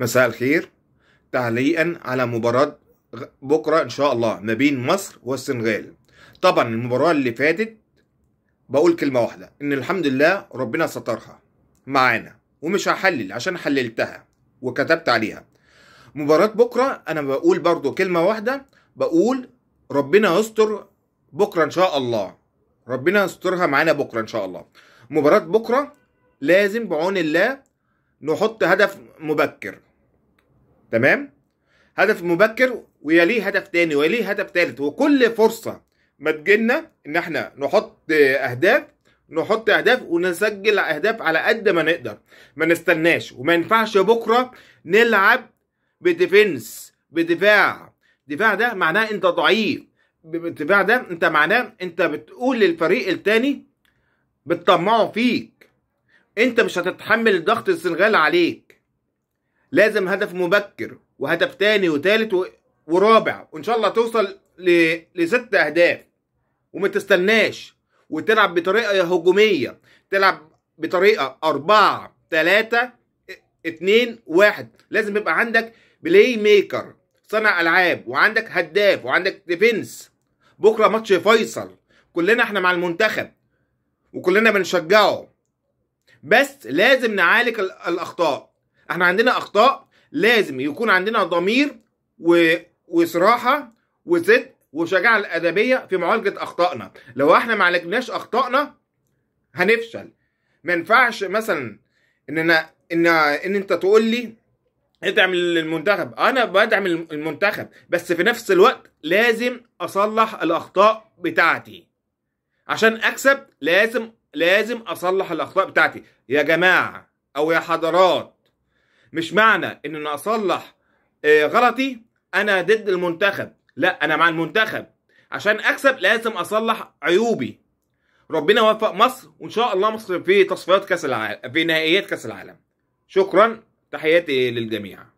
مساء الخير تعليقا على مباراة بكرة إن شاء الله ما بين مصر والسنغال طبعا المباراة اللي فاتت بقول كلمة واحدة إن الحمد لله ربنا سترها معانا ومش هحلل عشان حللتها وكتبت عليها مباراة بكرة أنا بقول برضو كلمة واحدة بقول ربنا يستر بكرة إن شاء الله ربنا يسترها معانا بكرة إن شاء الله مباراة بكرة لازم بعون الله نحط هدف مبكر تمام هدف مبكر ويليه هدف تاني ويليه هدف تالت وكل فرصه ما تجينا ان احنا نحط اهداف نحط اهداف ونسجل اهداف على قد ما نقدر ما نستناش وما ينفعش بكره نلعب بديفنس بدفاع دفاع ده معناه انت ضعيف الدفاع ده انت معناه انت بتقول للفريق التاني بتطمعه فيك انت مش هتتحمل ضغط السنغال عليك لازم هدف مبكر وهدف تاني وتالت و... ورابع وان شاء الله توصل ل... لست اهداف وما تستناش وتلعب بطريقه هجوميه تلعب بطريقه اربعة تلاتة اتنين واحد لازم يبقى عندك بلاي ميكر صانع العاب وعندك هداف وعندك ديفنس بكره ماتش فيصل كلنا احنا مع المنتخب وكلنا بنشجعه بس لازم نعالج الاخطاء احنا عندنا اخطاء لازم يكون عندنا ضمير و... وصراحه وصدق وشجاعه الادبيه في معالجه اخطائنا لو احنا ما عالجناش اخطائنا هنفشل ما ينفعش مثلا ان انا ان ان انت تقول لي ادعم المنتخب انا بدعم المنتخب بس في نفس الوقت لازم اصلح الاخطاء بتاعتي عشان اكسب لازم لازم اصلح الاخطاء بتاعتي يا جماعه او يا حضرات مش معنى ان انا اصلح آه، غلطي انا ضد المنتخب لا انا مع المنتخب عشان اكسب لازم اصلح عيوبي ربنا يوفق مصر وان شاء الله مصر في تصفيات كاس العالم في نهائيات كاس العالم شكرا تحياتي للجميع